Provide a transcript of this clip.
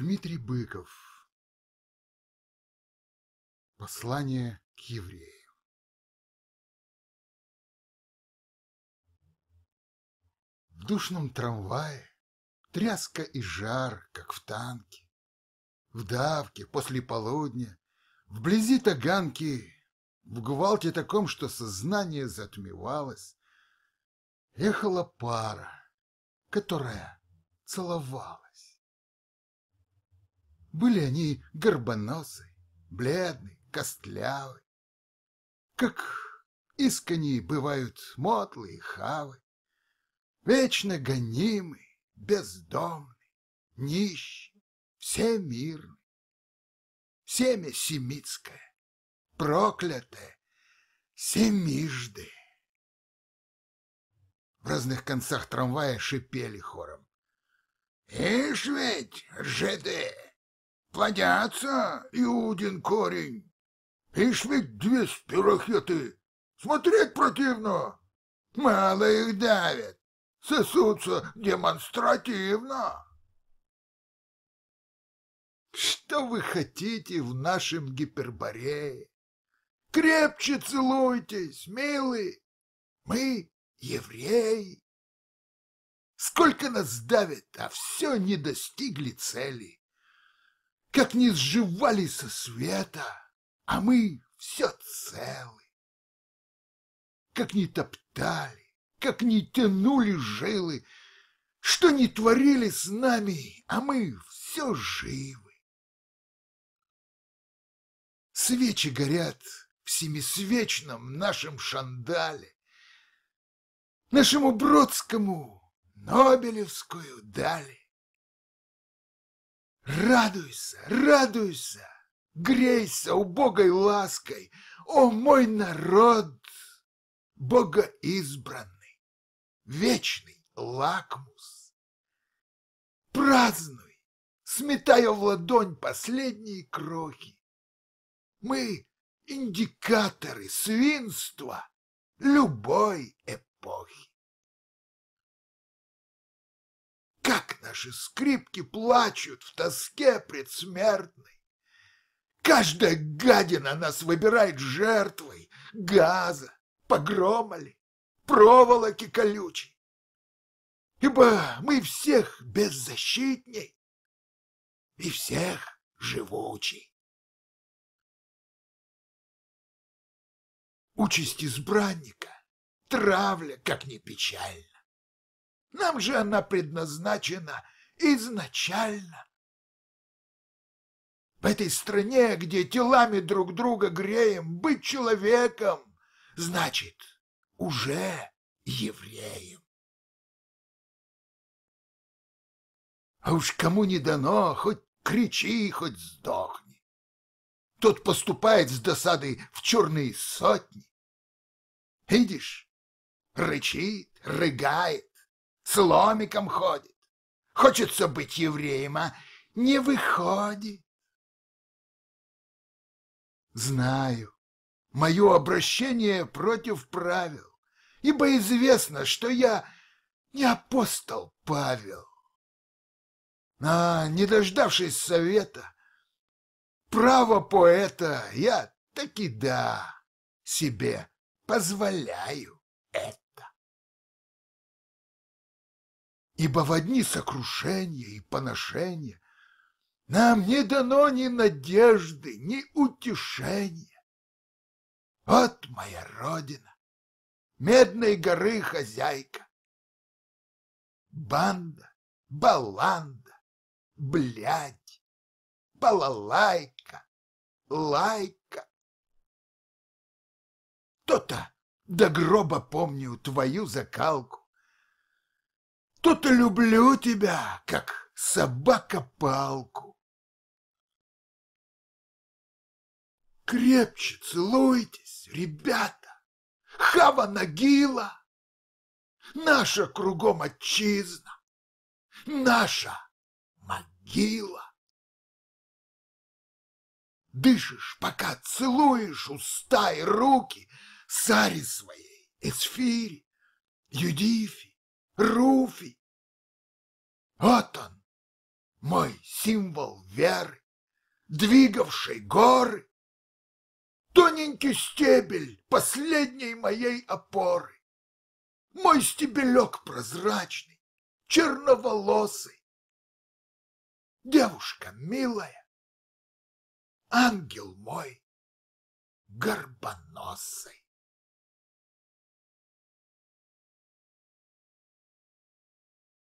Дмитрий Быков. Послание к евреям. В душном трамвае тряска и жар, как в танке. В давке после полудня, вблизи таганки, в гвалте таком, что сознание затмевалось, ехала пара, которая целовалась. Были они горбоносы, бледны, костлявы, как искони бывают мотлы и хавы, вечно гонимы, бездомны, нищи, все мирны. Семя семитское, проклятое, семижды. В разных концах трамвая шипели хором. «Ишь ведь, жиды!» Плодятся, Иудин корень. Ишь ведь две спирохеты. Смотреть противно. Мало их давит. Сосутся демонстративно. Что вы хотите в нашем гиперборее? Крепче целуйтесь, милый. Мы евреи. Сколько нас давит, а все не достигли цели как не сживали со света, а мы все целы. Как не топтали, как не тянули жилы, что не творили с нами, а мы все живы. Свечи горят в семисвечном нашем шандале, нашему Бродскому Нобелевскую дали. Радуйся, радуйся, грейся убогой лаской, о мой народ, Бога избранный, вечный лакмус. Празднуй, сметая в ладонь последние крохи. Мы индикаторы свинства любой эпохи. Как наши скрипки плачут в тоске предсмертной! Каждая гадина нас выбирает жертвой газа, погрома ли, проволоки колючей. Ибо мы всех беззащитней и всех живучей. Участь избранника, травля, как ни печаль. Нам же она предназначена изначально. В этой стране, где телами друг друга греем, быть человеком значит уже евреем. А уж кому не дано, хоть кричи, хоть сдохни. Тот поступает с досадой в черные сотни. Видишь, рычит, рыгает, с ломиком ходит. Хочется быть евреем, а не выходит. Знаю, мое обращение против правил, ибо известно, что я не апостол Павел. А, не дождавшись совета, право поэта я таки да себе позволяю. ибо в одни сокрушения и поношения нам не дано ни надежды, ни утешения. Вот моя родина, Медной горы хозяйка. Банда, баланда, блядь, балалайка, лайка. То-то до гроба помню твою закалку, то-то люблю тебя, как собака палку. Крепче целуйтесь, ребята, хава нагила, наша кругом отчизна, наша могила. Дышишь, пока целуешь уста и руки Саре своей, Эсфире, Юдифи. Руфи. Вот он, мой символ веры, двигавший горы, тоненький стебель последней моей опоры, мой стебелек прозрачный, черноволосый. Девушка милая, ангел мой, горбоносый.